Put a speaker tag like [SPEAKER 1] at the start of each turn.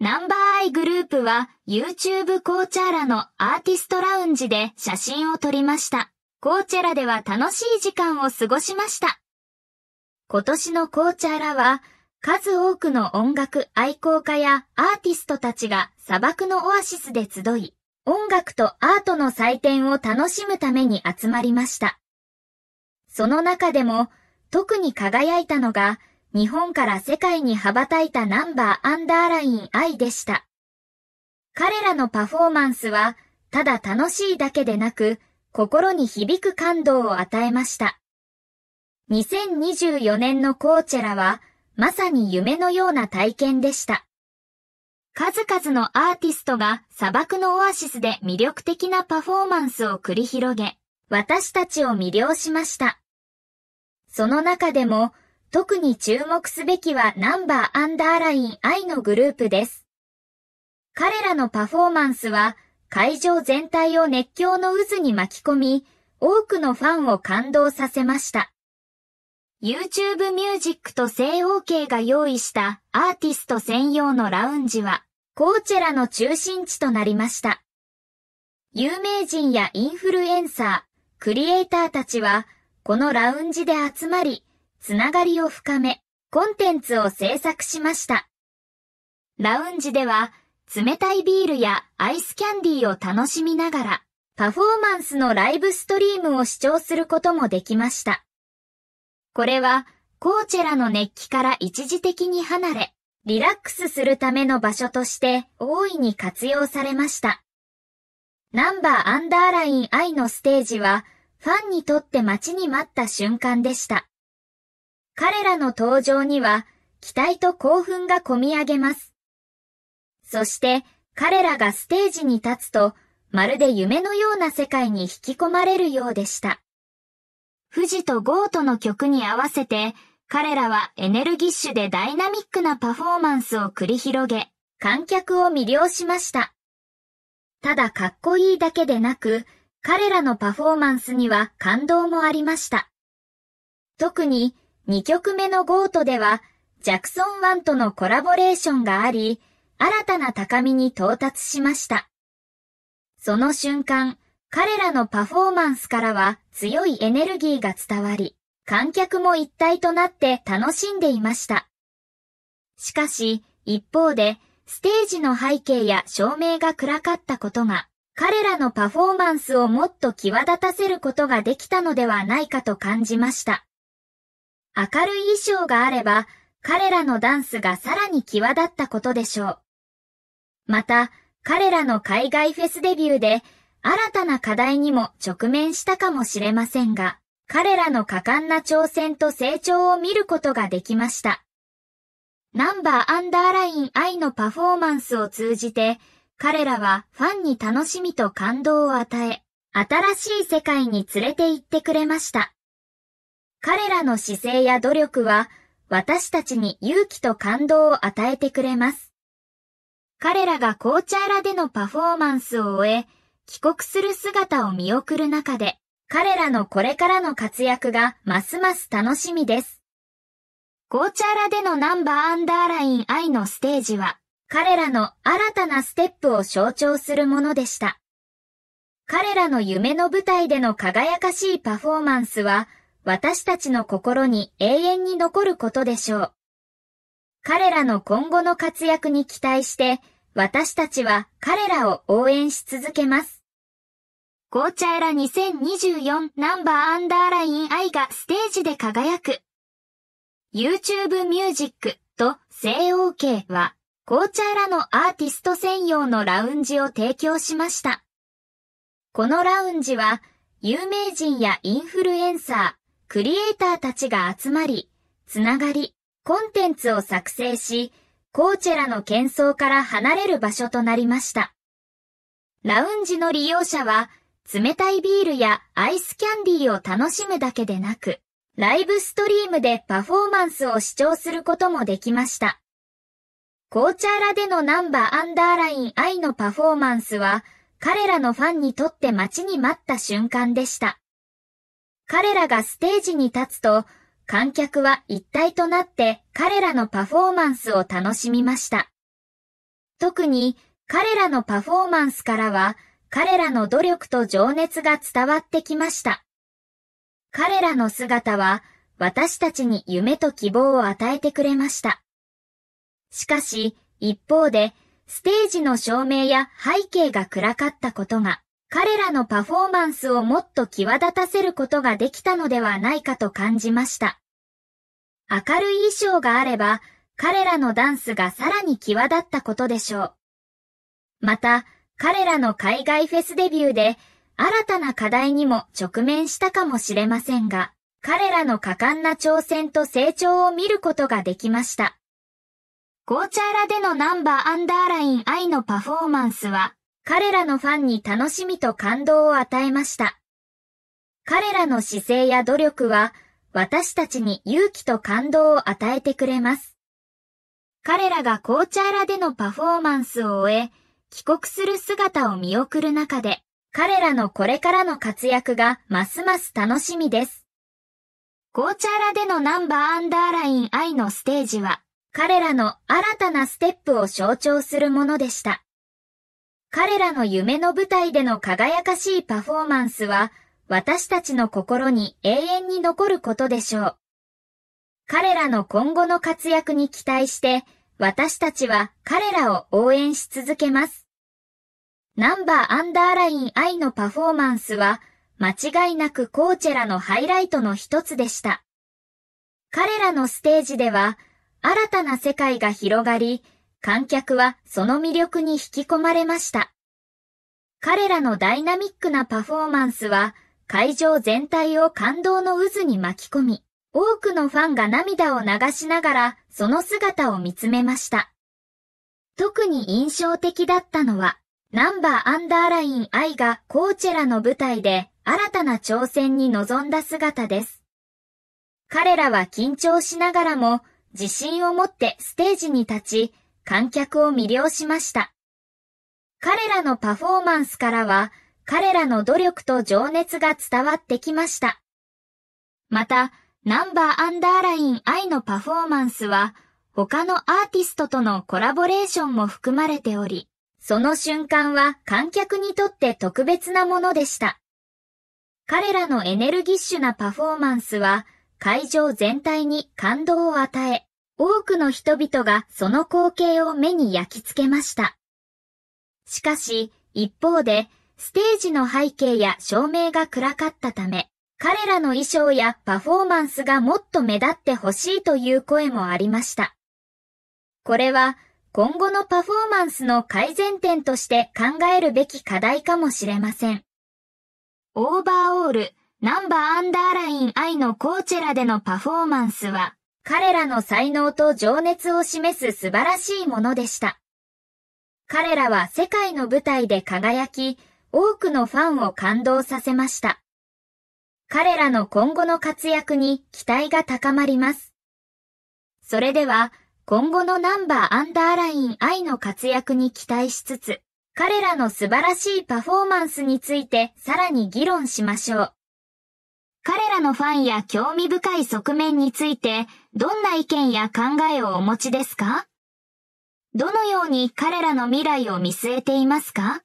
[SPEAKER 1] ナンバーアイグループは YouTube コーチャーラのアーティストラウンジで写真を撮りました。コーチャラでは楽しい時間を過ごしました。今年のコーチャーラは数多くの音楽愛好家やアーティストたちが砂漠のオアシスで集い、音楽とアートの祭典を楽しむために集まりました。その中でも特に輝いたのが日本から世界に羽ばたいたナンバーアンダーライン I でした。彼らのパフォーマンスは、ただ楽しいだけでなく、心に響く感動を与えました。2024年のコーチェラは、まさに夢のような体験でした。数々のアーティストが砂漠のオアシスで魅力的なパフォーマンスを繰り広げ、私たちを魅了しました。その中でも、特に注目すべきはナンバーアンダーライン I のグループです。彼らのパフォーマンスは会場全体を熱狂の渦に巻き込み、多くのファンを感動させました。YouTube Music と西欧系が用意したアーティスト専用のラウンジは、コーチェラの中心地となりました。有名人やインフルエンサー、クリエイターたちは、このラウンジで集まり、つながりを深め、コンテンツを制作しました。ラウンジでは、冷たいビールやアイスキャンディーを楽しみながら、パフォーマンスのライブストリームを視聴することもできました。これは、コーチェラの熱気から一時的に離れ、リラックスするための場所として大いに活用されました。ナンバーアンダーライン愛のステージは、ファンにとって待ちに待った瞬間でした。彼らの登場には期待と興奮がこみ上げます。そして彼らがステージに立つと、まるで夢のような世界に引き込まれるようでした。富士とゴートの曲に合わせて、彼らはエネルギッシュでダイナミックなパフォーマンスを繰り広げ、観客を魅了しました。ただかっこいいだけでなく、彼らのパフォーマンスには感動もありました。特に2曲目のゴートでは、ジャクソン1とのコラボレーションがあり、新たな高みに到達しました。その瞬間、彼らのパフォーマンスからは強いエネルギーが伝わり、観客も一体となって楽しんでいました。しかし、一方で、ステージの背景や照明が暗かったことが、彼らのパフォーマンスをもっと際立たせることができたのではないかと感じました。明るい衣装があれば、彼らのダンスがさらに際立ったことでしょう。また、彼らの海外フェスデビューで、新たな課題にも直面したかもしれませんが、彼らの果敢な挑戦と成長を見ることができました。ナンバーアンダーライン愛のパフォーマンスを通じて、彼らはファンに楽しみと感動を与え、新しい世界に連れて行ってくれました。彼らの姿勢や努力は私たちに勇気と感動を与えてくれます。彼らが紅茶ラでのパフォーマンスを終え、帰国する姿を見送る中で、彼らのこれからの活躍がますます楽しみです。紅茶ラでのナンバーアンダーライン愛のステージは、彼らの新たなステップを象徴するものでした。彼らの夢の舞台での輝かしいパフォーマンスは、私たちの心に永遠に残ることでしょう。彼らの今後の活躍に期待して、私たちは彼らを応援し続けます。紅茶エラ2024ナンバーアンダーライン愛がステージで輝く。YouTube ミュージックと西 o 系は、紅茶エラのアーティスト専用のラウンジを提供しました。このラウンジは、有名人やインフルエンサー、クリエイターたちが集まり、つながり、コンテンツを作成し、コーチェラの喧騒から離れる場所となりました。ラウンジの利用者は、冷たいビールやアイスキャンディーを楽しむだけでなく、ライブストリームでパフォーマンスを視聴することもできました。コーチャーラでのナンバーアンダーライン愛のパフォーマンスは、彼らのファンにとって待ちに待った瞬間でした。彼らがステージに立つと、観客は一体となって彼らのパフォーマンスを楽しみました。特に彼らのパフォーマンスからは彼らの努力と情熱が伝わってきました。彼らの姿は私たちに夢と希望を与えてくれました。しかし一方でステージの照明や背景が暗かったことが彼らのパフォーマンスをもっと際立たせることができたのではないかと感じました。明るい衣装があれば、彼らのダンスがさらに際立ったことでしょう。また、彼らの海外フェスデビューで、新たな課題にも直面したかもしれませんが、彼らの果敢な挑戦と成長を見ることができました。ゴーチャーラでのナンバーアンダーライン I のパフォーマンスは、彼らのファンに楽しみと感動を与えました。彼らの姿勢や努力は、私たちに勇気と感動を与えてくれます。彼らが紅茶ャでのパフォーマンスを終え、帰国する姿を見送る中で、彼らのこれからの活躍がますます楽しみです。紅茶ャでのナンバーアンダーライン I のステージは、彼らの新たなステップを象徴するものでした。彼らの夢の舞台での輝かしいパフォーマンスは、私たちの心に永遠に残ることでしょう。彼らの今後の活躍に期待して、私たちは彼らを応援し続けます。ナンバーアンダーライン I のパフォーマンスは、間違いなくコーチェラのハイライトの一つでした。彼らのステージでは、新たな世界が広がり、観客はその魅力に引き込まれました。彼らのダイナミックなパフォーマンスは会場全体を感動の渦に巻き込み、多くのファンが涙を流しながらその姿を見つめました。特に印象的だったのは、ナンバーアンダーラインイがコーチェラの舞台で新たな挑戦に臨んだ姿です。彼らは緊張しながらも自信を持ってステージに立ち、観客を魅了しました。彼らのパフォーマンスからは、彼らの努力と情熱が伝わってきました。また、ナンバーアンダーライン I のパフォーマンスは、他のアーティストとのコラボレーションも含まれており、その瞬間は観客にとって特別なものでした。彼らのエネルギッシュなパフォーマンスは、会場全体に感動を与え、多くの人々がその光景を目に焼き付けました。しかし、一方で、ステージの背景や照明が暗かったため、彼らの衣装やパフォーマンスがもっと目立ってほしいという声もありました。これは今後のパフォーマンスの改善点として考えるべき課題かもしれません。オーバーオール、ナンバーアンダーライン I のコーチェラでのパフォーマンスは彼らの才能と情熱を示す素晴らしいものでした。彼らは世界の舞台で輝き、多くのファンを感動させました。彼らの今後の活躍に期待が高まります。それでは、今後のナンバーアンダーライン愛の活躍に期待しつつ、彼らの素晴らしいパフォーマンスについてさらに議論しましょう。彼らのファンや興味深い側面について、どんな意見や考えをお持ちですかどのように彼らの未来を見据えていますか